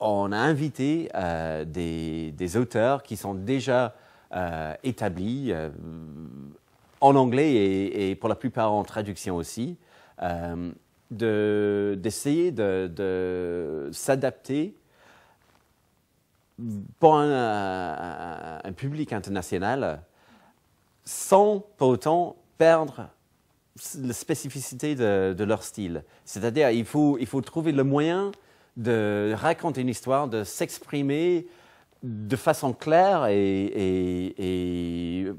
on a invité euh, des, auteurs qui sont déjà euh, établis euh, en anglais et, pour la plupart en traduction aussi, d'essayer de, s'adapter pour un, public international sans pour autant perdre la spécificité de, leur style. C'est-à-dire, il il faut trouver le moyen de raconter une histoire, de s'exprimer de façon claire et, et, et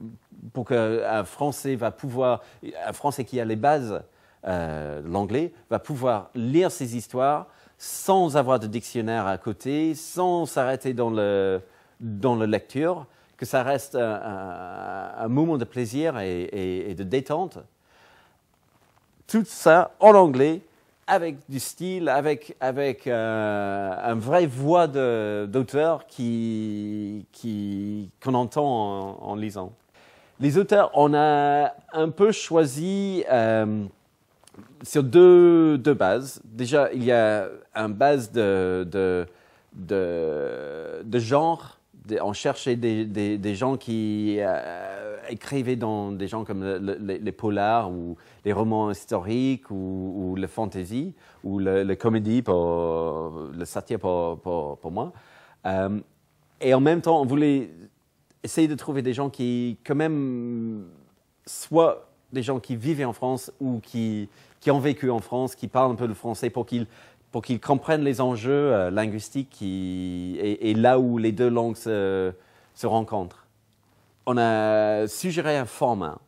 pour qu'un Français va pouvoir, un Français qui a les bases euh, l'anglais, va pouvoir lire ces histoires sans avoir de dictionnaire à côté, sans s'arrêter dans le dans la lecture, que ça reste un, moment de plaisir et, et de détente. Tout ça en anglais avec du style, avec, avec euh, un voix d'auteur qui, qu'on entend en, lisant. Les auteurs, on a un peu choisi euh, sur deux, deux, bases. Déjà, il y a une base de, de, de, genre. on cherchait des, des, gens qui... Euh, écrivez dans des gens comme les polars ou les romans historiques ou, ou le fantasy ou le, comédie pour le satire pour, pour, moi. Euh, et en même temps, on voulait essayer de trouver des gens qui, quand même, soient des gens qui vivaient en France ou qui, qui ont vécu en France, qui parlent un peu le français pour qu'ils pour qu'ils comprennent les enjeux euh, linguistiques et, là où les deux langues se rencontrent on a suggéré un format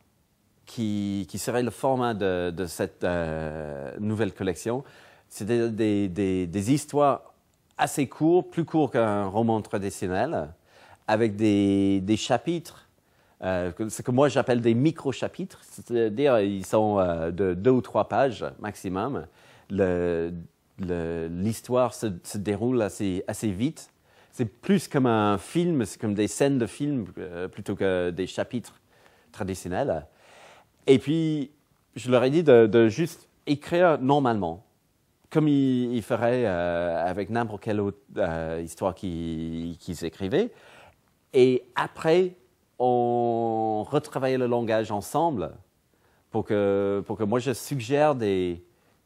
qui, serait le format de, cette euh, nouvelle collection. cest des, des, histoires assez courtes, plus courtes qu'un roman traditionnel, avec des, chapitres, euh, ce que moi j'appelle des micro-chapitres, c'est-à-dire ils sont euh, de deux ou trois pages maximum. L'histoire se, se, déroule assez, assez vite c'est plus comme un film, c'est comme des scènes de film euh, plutôt que des chapitres traditionnels. Et puis, je leur ai dit de, juste écrire normalement, comme ils, il feraient euh, avec n'importe quelle autre euh, histoire qu'ils écrivaient. Et après, on retravaillait le langage ensemble pour que, pour que moi je suggère des,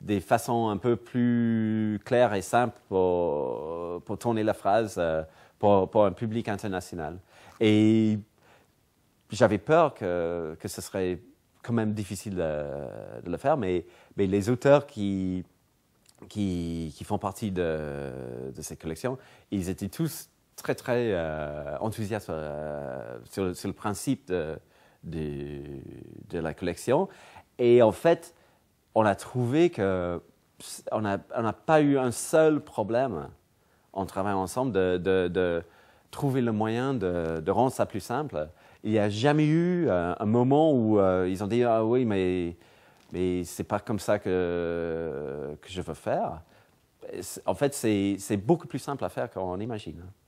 des façons un peu plus claires et simples pour, tourner la phrase euh, pour, un public international. Et j'avais peur que, ce serait quand même difficile de, le faire, mais, mais les auteurs qui, qui, font partie de, de cette collection, ils étaient tous très très euh, enthousiastes euh, sur, le principe de, la collection. Et en fait, on a trouvé qu'on n'a pas eu un seul problème en travaillant ensemble de, trouver le moyen de, rendre ça plus simple. Il n'y a jamais eu euh, un moment où euh, ils ont dit ah oui mais mais n'est pas comme ça que que je veux faire. En fait c'est beaucoup plus simple à faire qu'on imagine. Hein.